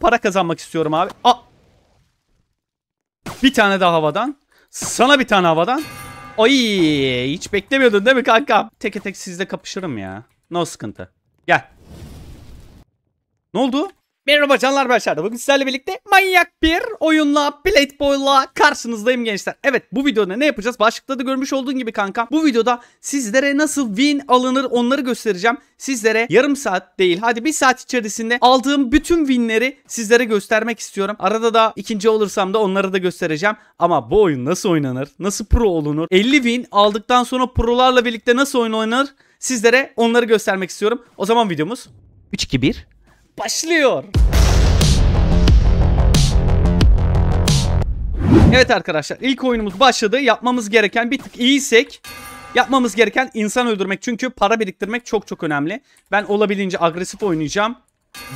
para kazanmak istiyorum abi. A bir tane daha havadan. Sana bir tane havadan. Ay hiç beklemiyordun değil mi kanka? Teke tek sizle kapışırım ya. No sıkıntı. Gel. Ne oldu? Merhaba canlar ben Şarda. Bugün sizlerle birlikte manyak bir oyunla Blade Boy'la karşınızdayım gençler. Evet bu videoda ne yapacağız? Başlıkta da görmüş olduğun gibi kanka. Bu videoda sizlere nasıl win alınır onları göstereceğim. Sizlere yarım saat değil hadi bir saat içerisinde aldığım bütün winleri sizlere göstermek istiyorum. Arada da ikinci olursam da onları da göstereceğim. Ama bu oyun nasıl oynanır? Nasıl pro olunur? 50 win aldıktan sonra prolarla birlikte nasıl oyun oynanır? Sizlere onları göstermek istiyorum. O zaman videomuz 3-2-1 başlıyor. Evet arkadaşlar ilk oyunumuz başladı. Yapmamız gereken bir tık iyiysek yapmamız gereken insan öldürmek. Çünkü para biriktirmek çok çok önemli. Ben olabildiğince agresif oynayacağım.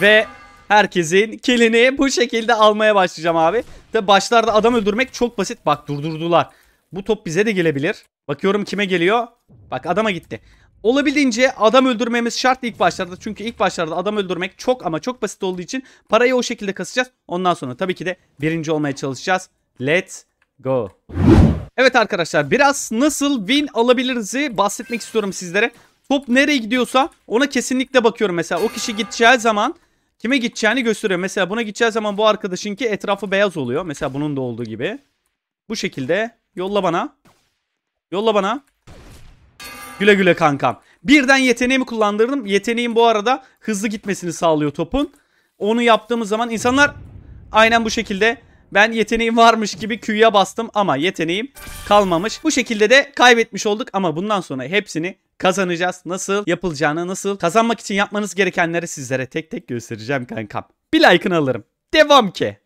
Ve herkesin kilini bu şekilde almaya başlayacağım abi. Tabi başlarda adam öldürmek çok basit. Bak durdurdular. Bu top bize de gelebilir. Bakıyorum kime geliyor. Bak adama gitti. Olabildiğince adam öldürmemiz şart ilk başlarda. Çünkü ilk başlarda adam öldürmek çok ama çok basit olduğu için parayı o şekilde kasacağız. Ondan sonra tabii ki de birinci olmaya çalışacağız. Let's go. Evet arkadaşlar biraz nasıl win alabiliriz'i bahsetmek istiyorum sizlere. Top nereye gidiyorsa ona kesinlikle bakıyorum. Mesela o kişi gideceği zaman kime gideceğini gösteriyor. Mesela buna gideceği zaman bu arkadaşınki etrafı beyaz oluyor. Mesela bunun da olduğu gibi. Bu şekilde yolla bana. Yolla bana. Güle güle kankam. Birden yeteneğimi kullandırdım. Yeteneğim bu arada hızlı gitmesini sağlıyor topun. Onu yaptığımız zaman insanlar aynen bu şekilde ben yeteneğim varmış gibi Q'ya bastım ama yeteneğim kalmamış. Bu şekilde de kaybetmiş olduk ama bundan sonra hepsini kazanacağız. Nasıl yapılacağını, nasıl kazanmak için yapmanız gerekenleri sizlere tek tek göstereceğim kankam. Bir like'ını alırım. Devam ki.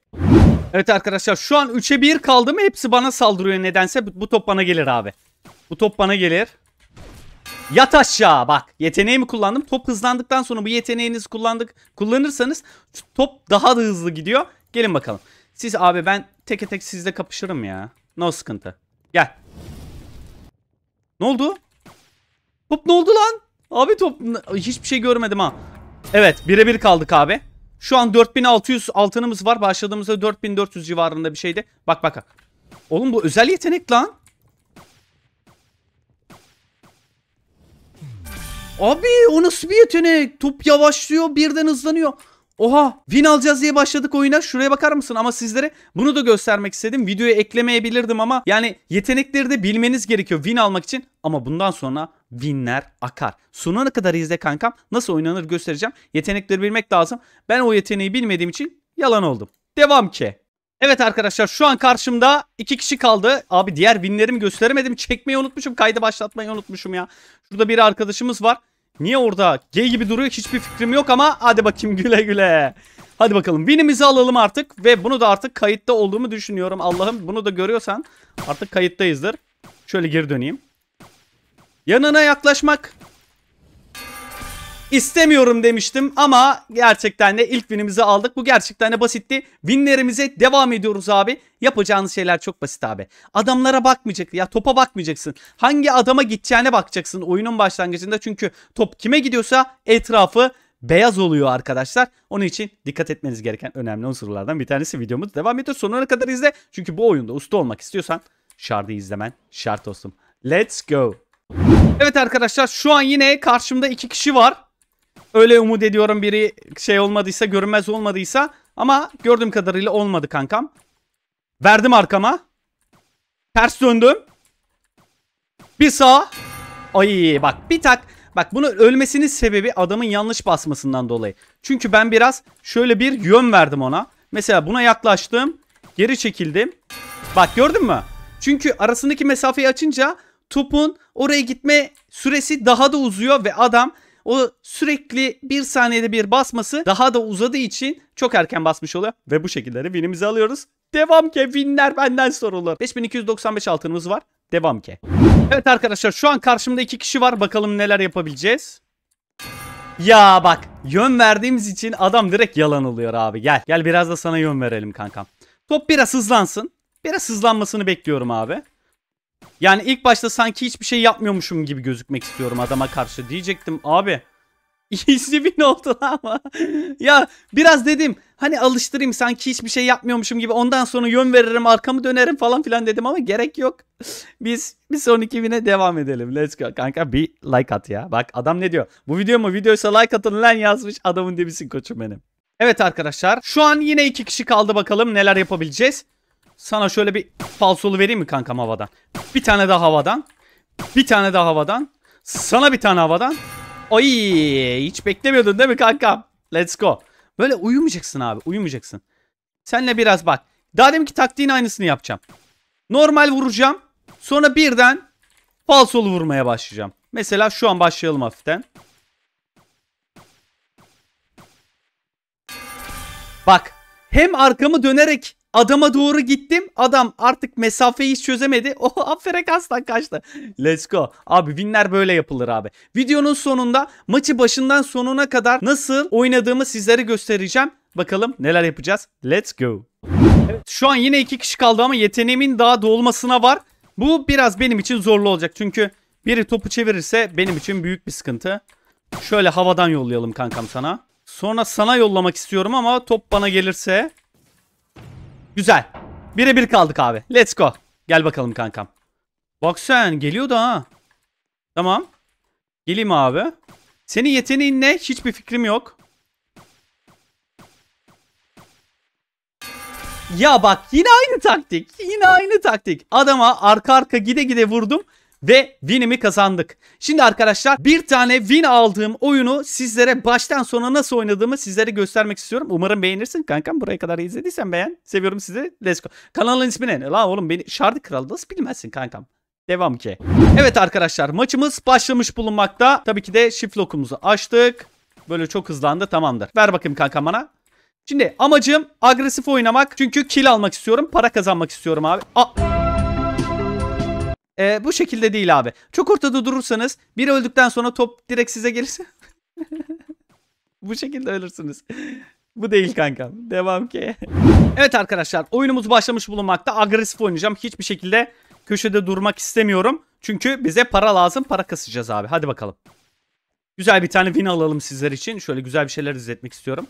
Evet arkadaşlar şu an 3'e 1 kaldı mı hepsi bana saldırıyor nedense. Bu top bana gelir abi. Bu top bana gelir. Yat aşağı bak. Yeteneğimi kullandım. Top hızlandıktan sonra bu yeteneğinizi kullandık. Kullanırsanız top daha da hızlı gidiyor. Gelin bakalım. Siz abi ben teke tek sizle kapışırım ya. No sıkıntı. Gel. Ne oldu? Top ne oldu lan? Abi top hiçbir şey görmedim ha. Evet birebir kaldık abi. Şu an 4600 altınımız var. Başladığımızda 4400 civarında bir şeydi. Bak bak. Oğlum bu özel yetenek lan. Abi o nasıl bir yetenek? Top yavaşlıyor birden hızlanıyor. Oha win alacağız diye başladık oyuna şuraya bakar mısın ama sizlere bunu da göstermek istedim videoya eklemeyebilirdim ama yani yetenekleri de bilmeniz gerekiyor win almak için ama bundan sonra winler akar. Sonuna kadar izle kankam nasıl oynanır göstereceğim yetenekleri bilmek lazım ben o yeteneği bilmediğim için yalan oldum. Devam ki. Evet arkadaşlar şu an karşımda iki kişi kaldı. Abi diğer winlerimi gösteremedim. Çekmeyi unutmuşum. Kaydı başlatmayı unutmuşum ya. Şurada bir arkadaşımız var. Niye orada? G gibi duruyor hiçbir fikrim yok ama hadi bakayım güle güle. Hadi bakalım binimizi alalım artık ve bunu da artık kayıtta olduğumu düşünüyorum. Allah'ım bunu da görüyorsan artık kayıttayızdır. Şöyle geri döneyim. Yanına yaklaşmak istemiyorum demiştim ama gerçekten de ilk winimizi aldık. Bu gerçekten de basitti. Winlerimize devam ediyoruz abi. Yapacağınız şeyler çok basit abi. Adamlara bakmayacak ya topa bakmayacaksın. Hangi adama gideceğine bakacaksın oyunun başlangıcında. Çünkü top kime gidiyorsa etrafı beyaz oluyor arkadaşlar. Onun için dikkat etmeniz gereken önemli unsurlardan bir tanesi videomuz devam ediyor. Sonuna kadar izle. Çünkü bu oyunda usta olmak istiyorsan Shard'ı izlemen şart olsun. Let's go. Evet arkadaşlar şu an yine karşımda iki kişi var. Öyle umut ediyorum biri şey olmadıysa görünmez olmadıysa. Ama gördüğüm kadarıyla olmadı kankam. Verdim arkama. Ters döndüm. Bir sağ. Ay bak bir tak. Bak bunu ölmesinin sebebi adamın yanlış basmasından dolayı. Çünkü ben biraz şöyle bir yön verdim ona. Mesela buna yaklaştım. Geri çekildim. Bak gördün mü? Çünkü arasındaki mesafeyi açınca topun oraya gitme süresi daha da uzuyor ve adam o sürekli bir saniyede bir basması daha da uzadığı için çok erken basmış oluyor. Ve bu şekilde de winimizi alıyoruz. Devam ki winler benden sorulur. 5295 altınımız var. Devam ki. Evet arkadaşlar şu an karşımda iki kişi var. Bakalım neler yapabileceğiz. Ya bak yön verdiğimiz için adam direkt yalan oluyor abi. Gel gel biraz da sana yön verelim kankam. Top biraz hızlansın. Biraz hızlanmasını bekliyorum abi. Yani ilk başta sanki hiçbir şey yapmıyormuşum gibi gözükmek istiyorum adama karşı diyecektim abi. İyisi bin oldu ama. ya biraz dedim hani alıştırayım sanki hiçbir şey yapmıyormuşum gibi ondan sonra yön veririm arkamı dönerim falan filan dedim ama gerek yok. Biz bir sonraki bine devam edelim. Let's go. Kanka bir like at ya. Bak adam ne diyor? Bu video mu? Videoysa like atın lan yazmış. Adamın debisin koçum benim. Evet arkadaşlar şu an yine iki kişi kaldı bakalım neler yapabileceğiz. Sana şöyle bir falsolu vereyim mi kankam havadan? Bir tane daha havadan. Bir tane daha havadan. Sana bir tane havadan. Ay hiç beklemiyordun değil mi kanka? Let's go. Böyle uyumayacaksın abi. Uyumayacaksın. Senle biraz bak. Daha deminki taktiğin aynısını yapacağım. Normal vuracağım. Sonra birden falsolu vurmaya başlayacağım. Mesela şu an başlayalım hafiften. Bak. Hem arkamı dönerek adama doğru gittim. Adam artık mesafeyi hiç çözemedi. O oh, Frekans'tan kaçtı. Let's go. Abi winler böyle yapılır abi. Videonun sonunda maçı başından sonuna kadar nasıl oynadığımı sizlere göstereceğim. Bakalım neler yapacağız. Let's go. Evet, şu an yine iki kişi kaldı ama yeteneğimin daha dolmasına var. Bu biraz benim için zorlu olacak. Çünkü biri topu çevirirse benim için büyük bir sıkıntı. Şöyle havadan yollayalım kankam sana. Sonra sana yollamak istiyorum ama top bana gelirse Güzel. Birebir kaldık abi. Let's go. Gel bakalım kankam. Bak sen geliyor da ha. Tamam. Geleyim abi. Senin yeteneğin ne? Hiçbir fikrim yok. Ya bak yine aynı taktik. Yine aynı taktik. Adama arka arka gide gide vurdum ve win'imi kazandık. Şimdi arkadaşlar bir tane win aldığım oyunu sizlere baştan sona nasıl oynadığımı sizlere göstermek istiyorum. Umarım beğenirsin kankam. Buraya kadar izlediysen beğen. Seviyorum sizi. Let's go. Kanalın ismi ne? La oğlum beni Şardı Kralı nasıl bilmezsin kankam? Devam ki. Evet arkadaşlar maçımız başlamış bulunmakta. Tabii ki de shift lock'umuzu açtık. Böyle çok hızlandı tamamdır. Ver bakayım kankam bana. Şimdi amacım agresif oynamak. Çünkü kill almak istiyorum. Para kazanmak istiyorum abi. Aa! E, bu şekilde değil abi. Çok ortada durursanız bir öldükten sonra top direkt size gelirse. bu şekilde ölürsünüz. Bu değil kanka. Devam ki. evet arkadaşlar oyunumuz başlamış bulunmakta. Agresif oynayacağım. Hiçbir şekilde köşede durmak istemiyorum. Çünkü bize para lazım. Para kasacağız abi. Hadi bakalım. Güzel bir tane win alalım sizler için. Şöyle güzel bir şeyler izletmek istiyorum.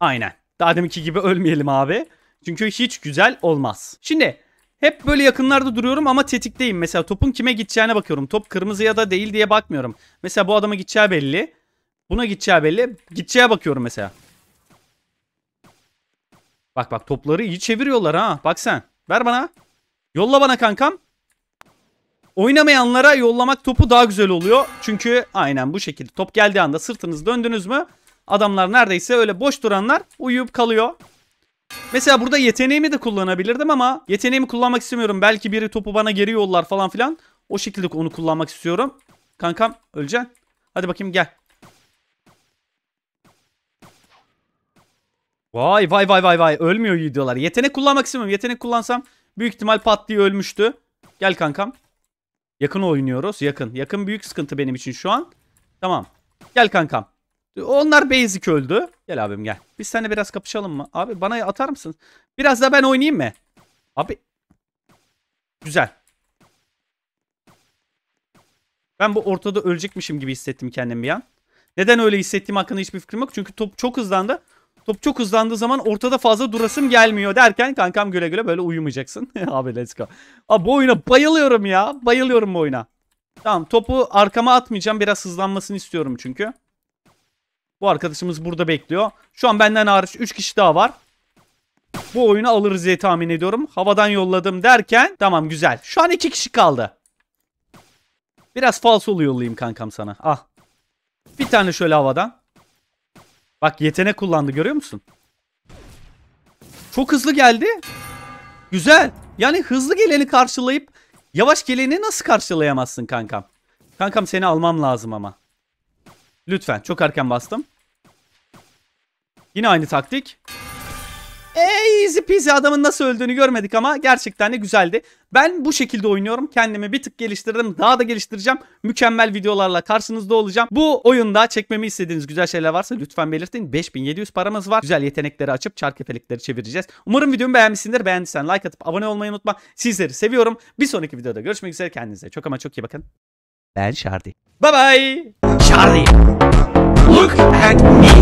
Aynen. Daha deminki gibi ölmeyelim abi. Çünkü hiç güzel olmaz. Şimdi hep böyle yakınlarda duruyorum ama tetikteyim. Mesela topun kime gideceğine bakıyorum. Top kırmızı ya da değil diye bakmıyorum. Mesela bu adama gideceği belli. Buna gideceği belli. Gideceğe bakıyorum mesela. Bak bak topları iyi çeviriyorlar ha. Bak sen. Ver bana. Yolla bana kankam. Oynamayanlara yollamak topu daha güzel oluyor. Çünkü aynen bu şekilde. Top geldiği anda sırtınız döndünüz mü? Adamlar neredeyse öyle boş duranlar uyuyup kalıyor. Mesela burada yeteneğimi de kullanabilirdim ama yeteneğimi kullanmak istemiyorum. Belki biri topu bana geri yollar falan filan. O şekilde onu kullanmak istiyorum. Kankam öleceksin. Hadi bakayım gel. Vay vay vay vay vay. Ölmüyor videolar. Yetenek kullanmak istemiyorum. Yetenek kullansam büyük ihtimal pat diye ölmüştü. Gel kankam. Yakın oynuyoruz. Yakın. Yakın büyük sıkıntı benim için şu an. Tamam. Gel kankam. Onlar basic öldü. Gel abim gel. Biz seninle biraz kapışalım mı? Abi bana atar mısın? Biraz da ben oynayayım mı? Abi. Güzel. Ben bu ortada ölecekmişim gibi hissettim kendimi bir an. Neden öyle hissettiğim hakkında hiçbir fikrim yok. Çünkü top çok hızlandı. Top çok hızlandığı zaman ortada fazla durasım gelmiyor derken kankam güle güle böyle uyumayacaksın. Abi let's go. Abi bu oyuna bayılıyorum ya. Bayılıyorum bu oyuna. Tamam topu arkama atmayacağım. Biraz hızlanmasını istiyorum çünkü. Bu arkadaşımız burada bekliyor. Şu an benden hariç 3 kişi daha var. Bu oyunu alırız diye tahmin ediyorum. Havadan yolladım derken tamam güzel. Şu an 2 kişi kaldı. Biraz falsolu yollayayım kankam sana. Ah. Bir tane şöyle havadan. Bak yetenek kullandı görüyor musun? Çok hızlı geldi. Güzel. Yani hızlı geleni karşılayıp yavaş geleni nasıl karşılayamazsın kankam? Kankam seni almam lazım ama. Lütfen. Çok erken bastım. Yine aynı taktik. Ee, easy peasy adamın nasıl öldüğünü görmedik ama gerçekten de güzeldi. Ben bu şekilde oynuyorum. Kendimi bir tık geliştirdim. Daha da geliştireceğim. Mükemmel videolarla karşınızda olacağım. Bu oyunda çekmemi istediğiniz güzel şeyler varsa lütfen belirtin. 5700 paramız var. Güzel yetenekleri açıp çark efelikleri çevireceğiz. Umarım videomu beğenmişsindir. Beğendiysen like atıp abone olmayı unutma. Sizleri seviyorum. Bir sonraki videoda görüşmek üzere. Kendinize çok ama çok iyi bakın. Ben Şardi. Bye bye. Şardi. Look at me.